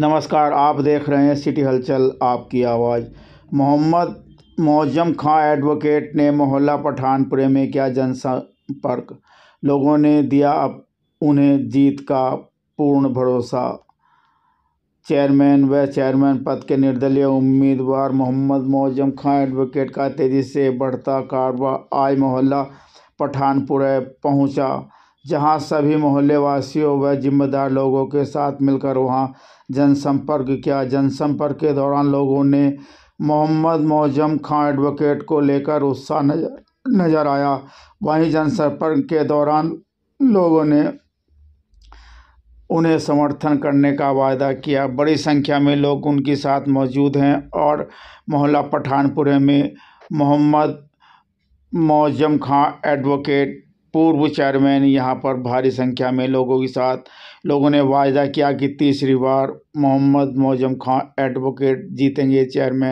नमस्कार आप देख रहे हैं सिटी हलचल आपकी आवाज़ मोहम्मद मोजम खां एडवोकेट ने मोहल्ला पठानपुरे में किया जनसंपर्क लोगों ने दिया अब उन्हें जीत का पूर्ण भरोसा चेयरमैन व चेयरमैन पद के निर्दलीय उम्मीदवार मोहम्मद मोजम खां एडवोकेट का तेज़ी से बढ़ता कारोबार आज मोहल्ला पठानपुर पहुंचा जहां सभी मोहल्ले वासियों व जिम्मेदार लोगों के साथ मिलकर वहां जनसंपर्क किया जनसंपर्क के दौरान लोगों ने मोहम्मद मोजम खां एडवोकेट को लेकर उत्साह नजर नजर आया वहीं जनसंपर्क के दौरान लोगों ने उन्हें समर्थन करने का वायदा किया बड़ी संख्या में लोग उनके साथ मौजूद हैं और मोहल्ला पठानपुरे में मोहम्मद मौजम खां एडवोकेट पूर्व चेयरमैन यहाँ पर भारी संख्या में लोगों के साथ लोगों ने वायदा किया कि तीसरी बार मोहम्मद मौजम खां एडवोकेट जीतेंगे चेयरमैन